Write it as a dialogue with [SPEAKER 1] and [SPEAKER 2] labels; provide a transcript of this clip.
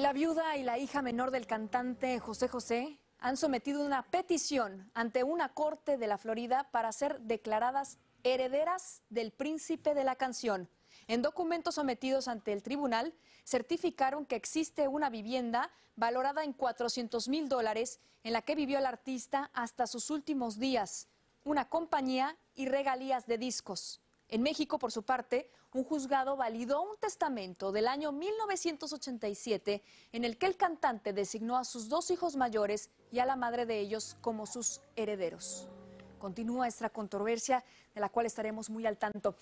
[SPEAKER 1] La viuda y la hija menor del cantante José José han sometido una petición ante una corte de la Florida para ser declaradas herederas del príncipe de la canción. En documentos sometidos ante el tribunal, certificaron que existe una vivienda valorada en 400 mil dólares en la que vivió el artista hasta sus últimos días, una compañía y regalías de discos. En México, por su parte, un juzgado validó un testamento del año 1987 en el que el cantante designó a sus dos hijos mayores y a la madre de ellos como sus herederos. Continúa esta controversia de la cual estaremos muy al tanto.